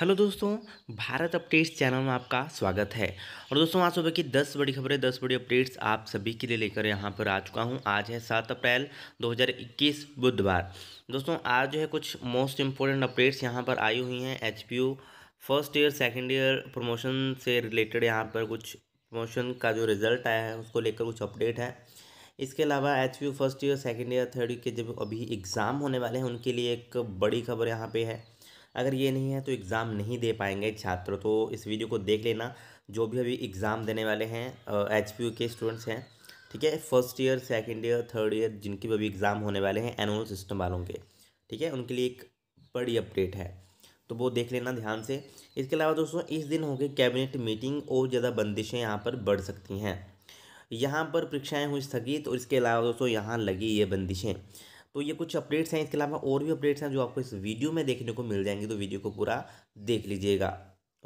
hello दोस्तों Bharat updates channel में आपका स्वागत है और दोस्तों आज सुबह की 10 बड़ी खबरें 10 बड़ी अपडेट्स आप सभी के लिए लेकर यहां पर आ चुका हूं आज है 7 अप्रैल 2021 बुधवार दोस्तों आज जो है कुछ मोस्ट इम्पोर्टेंट अपडेट्स यहां पर आई हुई हैं H first year second year promotion से रिलेटेड यहाँ पर कुछ प्रमोशन का जो रिज़ल्ट आया है उसको लेकर कुछ अपडेट है इसके अलावा H first year second year third year के जब अभी एग्ज़ाम होने वाले हैं उनके लिए एक बड़ी खबर यहाँ पर है अगर ये नहीं है तो एग्ज़ाम नहीं दे पाएंगे छात्र तो इस वीडियो को देख लेना जो भी अभी एग्ज़ाम देने वाले हैं एच के स्टूडेंट्स हैं ठीक है first year second year third year जिनके भी अभी एग्ज़ाम होने वाले हैं एनुअल सिस्टम वालों के ठीक है उनके लिए एक बड़ी अपडेट है तो वो देख लेना ध्यान से इसके अलावा दोस्तों इस दिन होगी कैबिनेट मीटिंग और ज़्यादा बंदिशें यहाँ पर बढ़ सकती हैं यहाँ पर परीक्षाएं हुई स्थगित और इसके अलावा दोस्तों यहाँ लगी ये बंदिशें तो ये कुछ अपडेट्स हैं इसके अलावा और भी अपडेट्स हैं जो आपको इस वीडियो में देखने को मिल जाएंगे तो वीडियो को पूरा देख लीजिएगा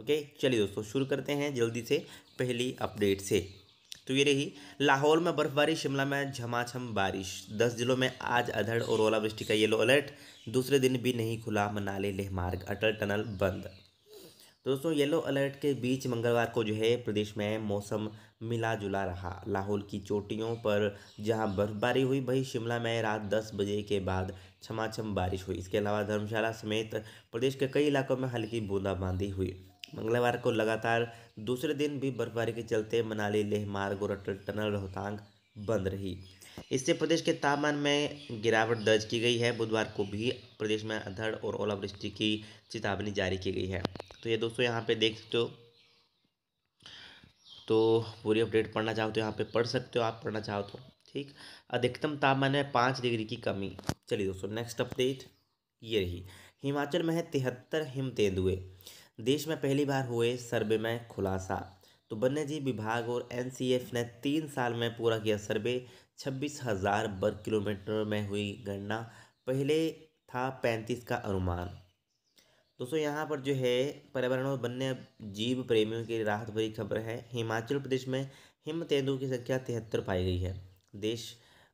ओके चलिए दोस्तों शुरू करते हैं जल्दी से पहली अपडेट से तो ये रही लाहौर में बर्फबारी शिमला में झमाझम बारिश दस जिलों में आज अधड़ और ओलावृष्टि का येलो अलर्ट दूसरे दिन भी नहीं खुला मनाली लेह मार्ग अटल टनल बंद तो दोस्तों येलो अलर्ट के बीच मंगलवार को जो है प्रदेश में मौसम मिला जुला रहा लाहौल की चोटियों पर जहां बर्फबारी हुई वहीं शिमला में रात 10 बजे के बाद छमाछम बारिश हुई इसके अलावा धर्मशाला समेत प्रदेश के कई इलाकों में हल्की बूंदाबांदी हुई मंगलवार को लगातार दूसरे दिन भी बर्फबारी के चलते मनाली लेह मार्ग और टनल रोहतांग बंद रही इससे प्रदेश के तापमान में गिरावट दर्ज की गई है बुधवार को भी प्रदेश में अधड़ और ओलावृष्टि की चेतावनी जारी की गई है तो ये दोस्तों यहाँ पे देख सकते हो तो पूरी अपडेट पढ़ना चाहो तो यहाँ पे पढ़ सकते हो आप पढ़ना चाहो तो ठीक अधिकतम तापमान में पाँच डिग्री की कमी चलिए दोस्तों नेक्स्ट अपडेट ये रही हिमाचल में है तिहत्तर हिम तेंदुए देश में पहली बार हुए सर्वे में खुलासा तो वन्यजीव विभाग और एनसीएफ ने तीन साल में पूरा किया सर्वे छब्बीस हज़ार वर्ग किलोमीटर में हुई गणना पहले था पैंतीस का अनुमान दोस्तों यहाँ पर जो है पर्यावरण और वन्य जीव प्रेमियों की राहत भरी खबर है हिमाचल प्रदेश में हिम तेंदुओं की संख्या तिहत्तर पाई गई है देश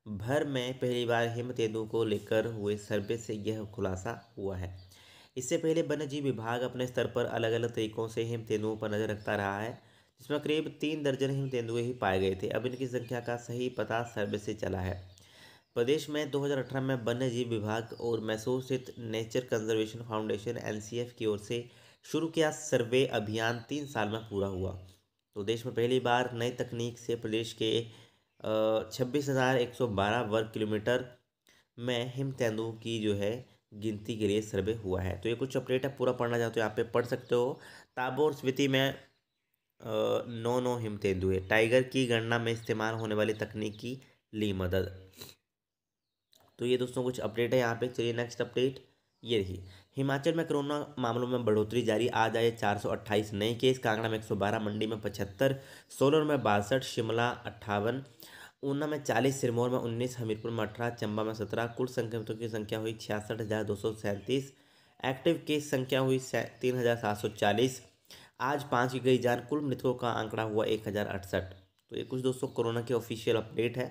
भर में पहली बार हिम तेंदुओं को लेकर हुए सर्वे से यह खुलासा हुआ है इससे पहले वन्यजीव विभाग अपने स्तर पर अलग अलग तरीकों से हिम तेंदुओं पर नज़र रखता रहा है जिसमें करीब तीन दर्जन हिम तेंदुए ही पाए गए थे अब इनकी संख्या का सही पता सर्वे से चला है प्रदेश में 2018 में वन्य जीव विभाग और मैसूर स्थित नेचर कंजर्वेशन फाउंडेशन एनसीएफ की ओर से शुरू किया सर्वे अभियान तीन साल में पूरा हुआ तो देश में पहली बार नई तकनीक से प्रदेश के छब्बीस हज़ार एक सौ बारह वर्ग किलोमीटर में हिम तेंदुओं की जो है गिनती के लिए सर्वे हुआ है तो ये कुछ अपडेट है पूरा पढ़ना चाहते हो यहाँ पे पढ़ सकते हो ताबोर स्मृति में नो नो हिम तेंदुए टाइगर की गणना में इस्तेमाल होने वाली तकनीक की ली मदद तो ये दोस्तों कुछ अपडेट है यहाँ पे चलिए नेक्स्ट अपडेट ये रही हिमाचल में कोरोना मामलों में बढ़ोतरी जारी आज आए 428 नए केस कांगड़ा में 112 मंडी में 75 सोलन में बासठ शिमला अट्ठावन ऊना में 40 सिरमौर में 19 हमीरपुर में अठारह चंबा में 17 कुल संक्रमितों की संख्या हुई छियासठ हज़ार दो सौ सैंतीस एक्टिव केस संख्या हुई तीन हज़ार सात सौ चालीस आज पाँच की गई जान कुल मृतकों का आंकड़ा हुआ एक हज़ार अड़सठ तो ये कुछ दोस्तों कोरोना के ऑफिशियल अपडेट है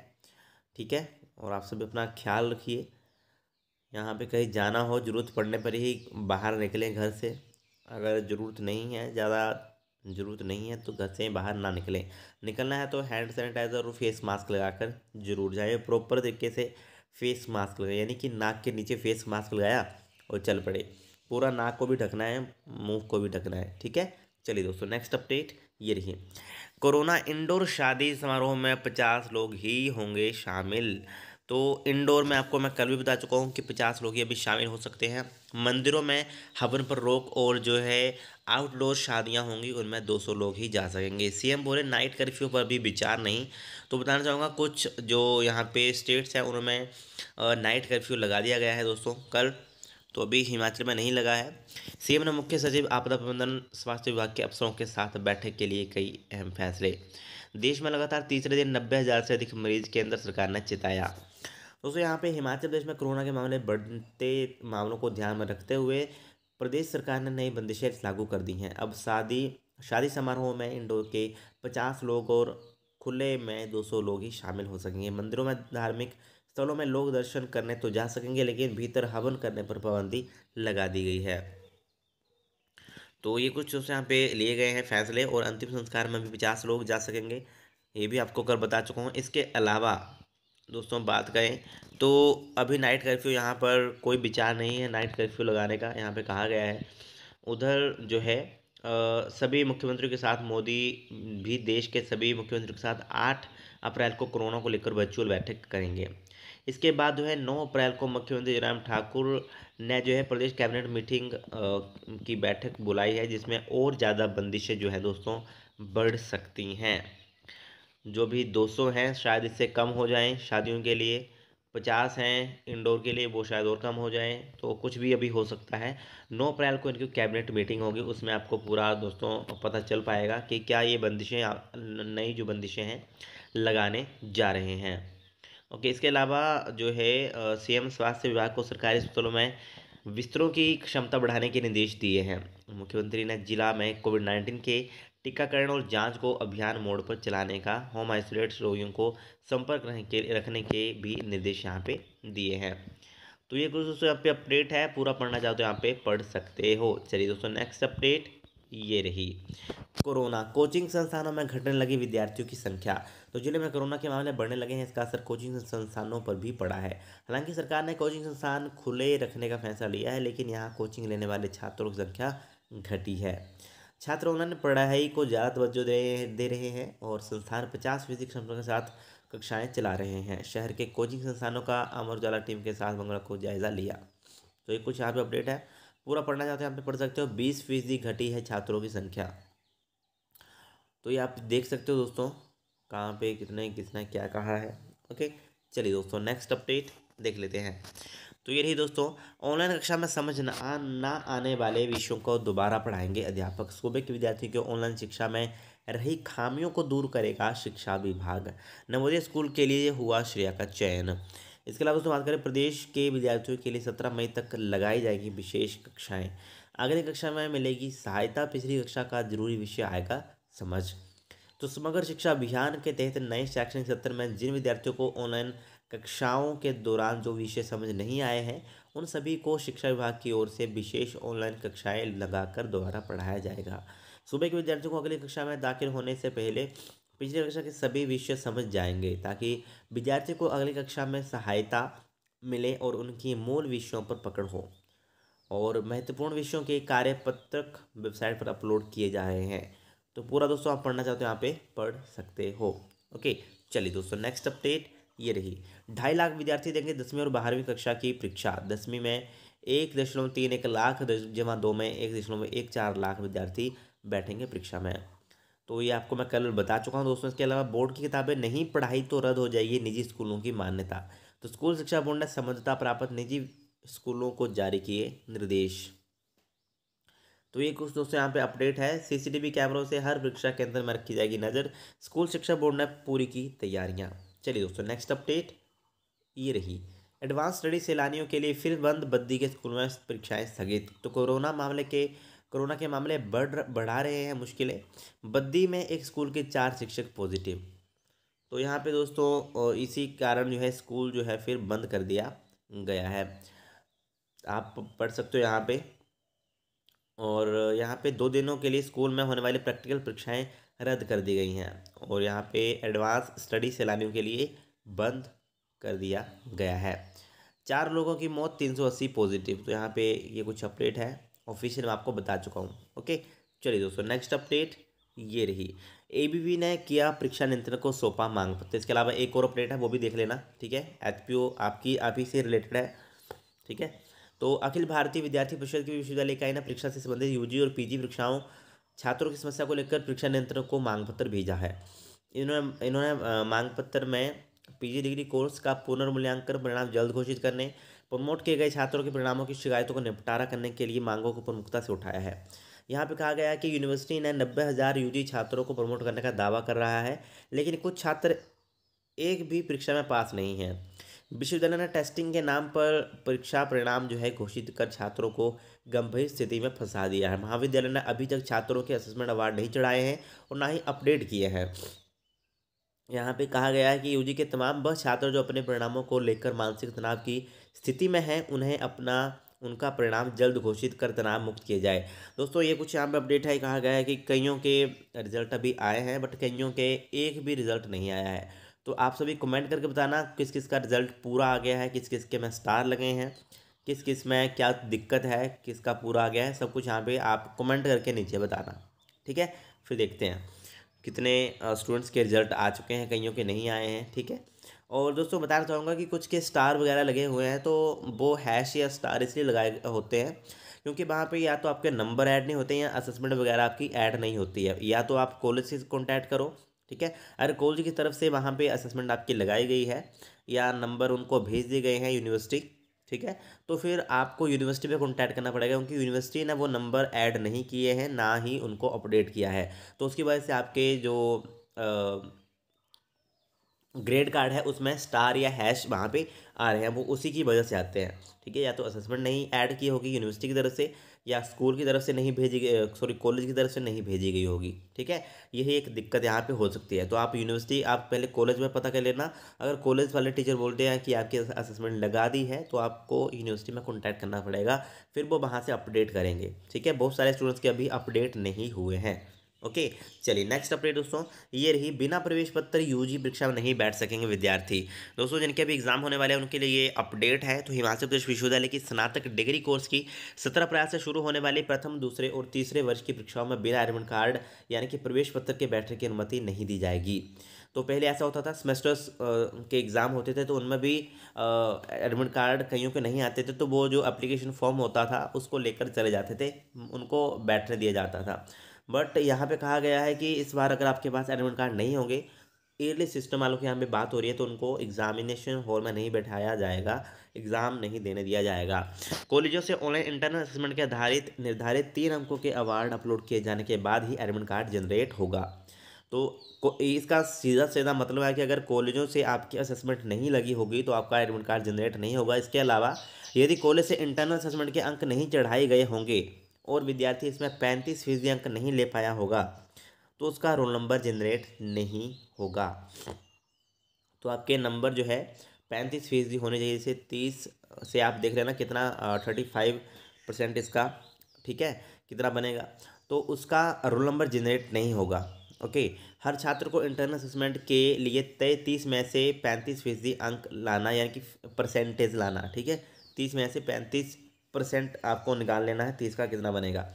ठीक है और आप सभी अपना ख्याल रखिए यहाँ पे कहीं जाना हो ज़रूरत पड़ने पर ही बाहर निकलें घर से अगर ज़रूरत नहीं है ज़्यादा ज़रूरत नहीं है तो घर से बाहर ना निकलें निकलना है तो हैंड सैनिटाइज़र और फेस मास्क कर ज़रूर जाए प्रॉपर तरीके से फेस मास्क लगाए यानी कि नाक के नीचे फेस मास्क लगाया और चल पड़े पूरा नाक को भी ढकना है मुंह को भी ढकना है ठीक है चलिए दोस्तों नेक्स्ट अपडेट ये रही कोरोना इंडोर शादी समारोह में पचास लोग ही होंगे शामिल तो इंडोर में आपको मैं कल भी बता चुका हूँ कि पचास लोग ही अभी शामिल हो सकते हैं मंदिरों में हवन पर रोक और जो है आउटडोर शादियां होंगी उनमें 200 लोग ही जा सकेंगे सीएम बोले नाइट कर्फ्यू पर भी विचार नहीं तो बताना चाहूँगा कुछ जो यहाँ पे स्टेट्स हैं उनमें नाइट कर्फ्यू लगा दिया गया है दोस्तों कल तो अभी हिमाचल में नहीं लगा है सीएम ने मुख्य सचिव आपदा प्रबंधन स्वास्थ्य विभाग के अफसरों के साथ बैठक के लिए कई अहम फैसले देश में लगातार तीसरे दिन नब्बे हज़ार से अधिक मरीज केंद्र सरकार ने चिताया दोस्तों यहाँ पे हिमाचल प्रदेश में कोरोना के मामले बढ़ते मामलों को ध्यान में रखते हुए प्रदेश सरकार ने नई बंदिशें लागू कर दी हैं अब शादी शादी समारोह में इंडोर के पचास लोग और खुले में दो लोग ही शामिल हो सकेंगे मंदिरों में धार्मिक स्थलों में लोग दर्शन करने तो जा सकेंगे लेकिन भीतर हवन करने पर पाबंदी लगा दी गई है तो ये कुछ यहाँ पे लिए गए हैं फैसले और अंतिम संस्कार में भी पचास लोग जा सकेंगे ये भी आपको कर बता चुका हूँ इसके अलावा दोस्तों बात करें तो अभी नाइट कर्फ्यू यहाँ पर कोई विचार नहीं है नाइट कर्फ्यू लगाने का यहाँ पे कहा गया है उधर जो है आ, सभी मुख्यमंत्रियों के साथ मोदी भी देश के सभी मुख्यमंत्रियों के साथ आठ अप्रैल को कोरोना को लेकर वर्चुअल बैठक करेंगे इसके बाद जो है नौ अप्रैल को मुख्यमंत्री जयराम ठाकुर ने जो है प्रदेश कैबिनेट मीटिंग की बैठक बुलाई है जिसमें और ज़्यादा बंदिशें जो है दोस्तों बढ़ सकती हैं जो भी 200 हैं शायद इससे कम हो जाएं शादियों के लिए पचास हैं इंडोर के लिए वो शायद और कम हो जाएं तो कुछ भी अभी हो सकता है नौ अप्रैल को इनकी कैबिनेट मीटिंग होगी उसमें आपको पूरा दोस्तों पता चल पाएगा कि क्या ये बंदिशें नई जो बंदिशें हैं लगाने जा रहे हैं ओके इसके अलावा जो है सीएम स्वास्थ्य विभाग को सरकारी अस्पतालों में बिस्तरों की क्षमता बढ़ाने के निर्देश दिए हैं मुख्यमंत्री ने जिला में कोविड नाइन्टीन के टीकाकरण और जांच को अभियान मोड पर चलाने का होम आइसोलेट रोगियों को संपर्क के रखने के भी निर्देश यहाँ पे दिए हैं तो ये कुछ दोस्तों यहाँ पे अपडेट है पूरा पढ़ना चाहो तो यहाँ पे पढ़ सकते हो चलिए दोस्तों नेक्स्ट अपडेट ये रही कोरोना कोचिंग संस्थानों में घटने लगी विद्यार्थियों की संख्या तो जिले में कोरोना के मामले बढ़ने लगे हैं इसका असर कोचिंग संस्थानों पर भी पड़ा है हालांकि सरकार ने कोचिंग संस्थान खुले रखने का फैसला लिया है लेकिन यहाँ कोचिंग लेने वाले छात्रों की संख्या घटी है छात्र उन्होंने पढ़ाई को ज़्यादा तवज्जो दे दे रहे हैं और संस्थान पचास फीसदी क्षमता के साथ कक्षाएं चला रहे हैं शहर के कोचिंग संस्थानों का अमर उजाला टीम के साथ बंगला को जायज़ा लिया तो ये कुछ यहाँ पे अपडेट है पूरा पढ़ना चाहते हैं आप पढ़ सकते हो बीस फीसदी घटी है छात्रों की संख्या तो ये आप देख सकते हो दोस्तों कहाँ पे कितने कितना क्या कहा है ओके चलिए दोस्तों नेक्स्ट अपडेट देख लेते हैं तो ये रही दोस्तों ऑनलाइन कक्षा में समझ न आ, ना आने वाले विषयों को दोबारा पढ़ाएंगे अध्यापक सूबे के विद्यार्थियों के ऑनलाइन शिक्षा में रही खामियों को दूर करेगा शिक्षा विभाग नवोदय स्कूल के लिए हुआ श्रेया का चयन इसके अलावा दोस्तों बात करें प्रदेश के विद्यार्थियों के लिए सत्रह मई तक लगाई जाएगी विशेष कक्षाएं अगली कक्षा में मिलेगी सहायता पिछली कक्षा का जरूरी विषय आएगा समझ तो समग्र शिक्षा अभियान के तहत नए शैक्षणिक सत्र में जिन विद्यार्थियों को ऑनलाइन कक्षाओं के दौरान जो विषय समझ नहीं आए हैं उन सभी को शिक्षा विभाग की ओर से विशेष ऑनलाइन कक्षाएं लगाकर दोबारा पढ़ाया जाएगा सूबे के विद्यार्थियों को अगली कक्षा में दाखिल होने से पहले पिछली कक्षा के सभी विषय समझ जाएंगे ताकि विद्यार्थी को अगली कक्षा में सहायता मिले और उनकी मूल विषयों पर पकड़ हो और महत्वपूर्ण विषयों के कार्य पत्रक वेबसाइट पर अपलोड किए जा रहे हैं तो पूरा दोस्तों आप पढ़ना चाहते हो यहाँ पे पढ़ सकते हो ओके चलिए दोस्तों नेक्स्ट अपडेट ये रही ढाई लाख विद्यार्थी देंगे दसवीं और बारहवीं कक्षा की परीक्षा दसवीं में एक दशमलव तीन एक लाख जमा दो में एक दशमलव एक चार लाख विद्यार्थी बैठेंगे परीक्षा में तो ये आपको मैं कल बता चुका हूँ दोस्तों इसके अलावा बोर्ड की किताबें नहीं पढ़ाई तो रद्द हो जाएगी निजी स्कूलों की मान्यता तो स्कूल शिक्षा बोर्ड ने समझौता प्राप्त निजी स्कूलों को जारी किए निर्देश तो ये कुछ दोस्तों यहाँ पे अपडेट है सीसीटीवी कैमरों से हर परीक्षा केंद्र में रखी जाएगी नज़र स्कूल शिक्षा बोर्ड ने पूरी की तैयारियाँ चलिए दोस्तों नेक्स्ट अपडेट ये रही एडवांस स्टडी सैलानियों के लिए फिर बंद बद्दी के स्कूलों में परीक्षाएँ स्थगित तो कोरोना मामले के कोरोना के मामले बढ़ बढ़ा रहे हैं मुश्किलें बद्दी में एक स्कूल के चार शिक्षक पॉजिटिव तो यहाँ पे दोस्तों इसी कारण जो है स्कूल जो है फिर बंद कर दिया गया है आप पढ़ सकते हो यहाँ पे और यहाँ पे दो दिनों के लिए स्कूल में होने वाली प्रैक्टिकल परीक्षाएं रद्द कर दी गई हैं और यहाँ पे एडवांस स्टडी सैलानियों के लिए बंद कर दिया गया है चार लोगों की मौत अस्सी पॉजिटिव तो यहाँ पे ये कुछ अपडेट है ऑफिशियल मैं आपको बता चुका हूँ ओके चलिए दोस्तों नेक्स्ट अपडेट ये रही ए ने किया परीक्षा नियंत्रण को सौंपा मांग पत्र इसके अलावा एक और अपडेट है वो भी देख लेना ठीक है एच आपकी आप ही से रिलेटेड है ठीक है तो अखिल भारतीय विद्यार्थी परिषद की विश्वविद्यालय का ने परीक्षा से संबंधित यूजी और पीजी परीक्षाओं छात्रों की समस्या को लेकर परीक्षा नियंत्रण को मांग पत्र भेजा है इन्होंने इन्होंने मांग पत्र में पीजी डिग्री कोर्स का पुनर्मूल्यांकन परिणाम जल्द घोषित करने प्रमोट किए गए छात्रों के परिणामों की शिकायतों का निपटारा करने के लिए मांगों को प्रमुखता से उठाया है यहाँ पे कहा गया है कि यूनिवर्सिटी ने नब्बे हज़ार यू छात्रों को प्रमोट करने का दावा कर रहा है लेकिन कुछ छात्र एक भी परीक्षा में पास नहीं है विश्वविद्यालय ने टेस्टिंग के नाम पर परीक्षा परिणाम जो है घोषित कर छात्रों को गंभीर स्थिति में फंसा दिया है महाविद्यालय ने अभी तक छात्रों के असेसमेंट अवार्ड नहीं चढ़ाए हैं और ना ही अपडेट किए हैं यहाँ पे कहा गया है कि यूजी के तमाम वह छात्र जो अपने परिणामों को लेकर मानसिक तनाव की स्थिति में हैं उन्हें अपना उनका परिणाम जल्द घोषित कर तनाव मुक्त किया जाए दोस्तों ये कुछ यहाँ पर अपडेट है कहा गया है कि कईयों के रिजल्ट अभी आए हैं बट कईयों के एक भी रिजल्ट नहीं आया है तो आप सभी कमेंट करके बताना किस किस का रिजल्ट पूरा आ गया है किस किस के में स्टार लगे हैं किस किस में क्या दिक्कत है किसका पूरा आ गया है सब कुछ यहाँ पर आप कमेंट करके नीचे बताना ठीक है फिर देखते हैं कितने स्टूडेंट्स के रिजल्ट आ चुके हैं कईयों के नहीं आए हैं ठीक है और दोस्तों बताना चाहूँगा कि कुछ के स्टार वगैरह लगे हुए हैं तो वो हैश या स्टार इसलिए लगाए होते हैं क्योंकि वहाँ पे या तो आपके नंबर ऐड नहीं होते हैं या असेसमेंट वगैरह आपकी ऐड नहीं होती है या तो आप कॉलेज से कॉन्टैक्ट करो ठीक है अगर कॉलेज की तरफ से वहाँ पे असेसमेंट आपकी लगाई गई है या नंबर उनको भेज दिए गए हैं यूनिवर्सिटी ठीक है तो फिर आपको यूनिवर्सिटी में कॉन्टैक्ट करना पड़ेगा क्योंकि यूनिवर्सिटी ने वो नंबर ऐड नहीं किए हैं ना ही उनको अपडेट किया है तो उसकी वजह से आपके जो आ, ग्रेड कार्ड है उसमें स्टार या हैश वहाँ पे आ रहे हैं वो उसी की वजह से आते हैं ठीक है या तो असेसमेंट नहीं ऐड की होगी यूनिवर्सिटी की तरफ से या स्कूल की तरफ से नहीं भेजी गई सॉरी कॉलेज की तरफ से नहीं भेजी गई होगी ठीक है यही एक दिक्कत यहाँ पे हो सकती है तो आप यूनिवर्सिटी आप पहले कॉलेज में पता कर लेना अगर कॉलेज वाले टीचर बोलते हैं कि आपकी असेसमेंट लगा दी है तो आपको यूनिवर्सिटी में कॉन्टैक्ट करना पड़ेगा फिर वो वहाँ से अपडेट करेंगे ठीक है बहुत सारे स्टूडेंट्स के अभी अपडेट नहीं हुए हैं ओके चलिए नेक्स्ट अपडेट दोस्तों ये रही बिना प्रवेश पत्र यूजी परीक्षा में नहीं बैठ सकेंगे विद्यार्थी दोस्तों जिनके अभी एग्जाम होने वाले हैं उनके लिए ये अपडेट है तो हिमाचल प्रदेश विश्वविद्यालय की स्नातक डिग्री कोर्स की सत्रह अप्रैल से शुरू होने वाली प्रथम दूसरे और तीसरे वर्ष की परीक्षाओं में बिना एडमिट कार्ड यानी कि प्रवेश पत्र के बैठने की अनुमति नहीं दी जाएगी तो पहले ऐसा होता था सेमेस्टर्स के एग्ज़ाम होते थे तो उनमें भी एडमिट कार्ड कईयों के नहीं आते थे तो वो जो एप्लीकेशन फॉर्म होता था उसको लेकर चले जाते थे उनको बैठने दिया जाता था बट यहाँ पे कहा गया है कि इस बार अगर आपके पास एडमिट कार्ड नहीं होंगे एयरली सिस्टम वालों के यहाँ पे बात हो रही है तो उनको एग्जामिनेशन हॉल में नहीं बैठाया जाएगा एग्ज़ाम नहीं देने दिया जाएगा कॉलेजों से ऑनलाइन इंटरनल असेसमेंट के आधारित निर्धारित तीन अंकों के अवार्ड अपलोड किए जाने के बाद ही एडमिट कार्ड जनरेट होगा तो इसका सीधा सीधा मतलब है कि अगर कॉलेजों से आपकी असेसमेंट नहीं लगी होगी तो आपका एडमिट कार्ड जनरेट नहीं होगा इसके अलावा यदि कॉलेज से इंटरनल असेसमेंट के अंक नहीं चढ़ाए गए होंगे और विद्यार्थी इसमें पैंतीस फीसदी अंक नहीं ले पाया होगा तो उसका रोल नंबर जनरेट नहीं होगा तो आपके नंबर जो है पैंतीस फीसदी होने चाहिए जैसे तीस से आप देख रहे हैं ना कितना थर्टी फाइव परसेंट इसका ठीक है कितना बनेगा तो उसका रोल नंबर जनरेट नहीं होगा ओके हर छात्र को इंटरनल असेसमेंट के लिए तय तीस में से पैंतीस फीसदी अंक लाना यानी कि परसेंटेज लाना ठीक है तीस में से पैंतीस परसेंट आपको निकाल लेना है तीस का कितना बनेगा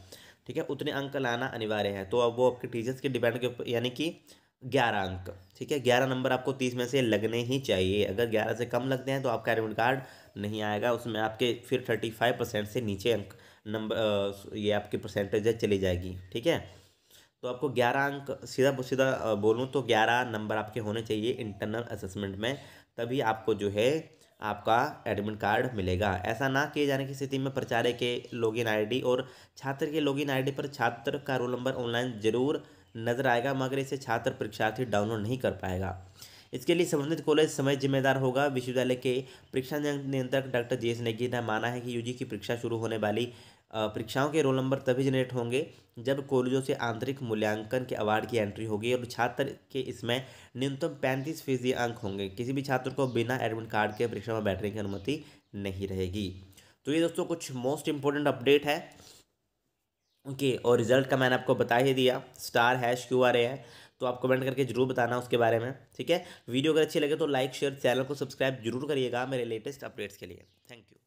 ठीक है उतने अंक लाना अनिवार्य है तो अब वो आपके टीचर्स के डिपेंड के ऊपर यानी कि ग्यारह अंक ठीक है ग्यारह नंबर आपको तीस में से लगने ही चाहिए अगर ग्यारह से कम लगते हैं तो आपका एडमिट कार्ड नहीं आएगा उसमें आपके फिर थर्टी फाइव परसेंट से नीचे अंक नंबर ये आपकी परसेंटेज चली जाएगी ठीक है तो आपको ग्यारह अंक सीधा सीधा बोलूँ तो ग्यारह नंबर आपके होने चाहिए इंटरनल असेसमेंट में तभी आपको जो है आपका एडमिट कार्ड मिलेगा ऐसा ना किए जाने की स्थिति में प्रचार्य के लॉगिन आईडी और छात्र के लॉगिन आईडी पर छात्र का रोल नंबर ऑनलाइन जरूर नजर आएगा मगर इसे छात्र परीक्षार्थी डाउनलोड नहीं कर पाएगा इसके लिए संबंधित कॉलेज समय जिम्मेदार होगा विश्वविद्यालय के परीक्षा नियंत्रक डॉक्टर जे एस नेगी ने माना है कि यूजी की परीक्षा शुरू होने वाली परीक्षाओं के रोल नंबर तभी जनरेट होंगे जब कॉलेजों से आंतरिक मूल्यांकन के अवार्ड की एंट्री होगी और छात्र के इसमें न्यूनतम पैंतीस फीसदी अंक होंगे किसी भी छात्र को बिना एडमिट कार्ड के परीक्षा में बैठने की अनुमति नहीं रहेगी तो ये दोस्तों कुछ मोस्ट इंपॉर्टेंट अपडेट है ओके okay, और रिजल्ट का मैंने आपको बता ही दिया star hash Q R A है तो आप कमेंट करके जरूर बताना उसके बारे में ठीक है वीडियो अगर अच्छी लगे तो लाइक शेयर चैनल को सब्सक्राइब जरूर करिएगा मेरे लेटेस्ट अपडेट्स के लिए थैंक यू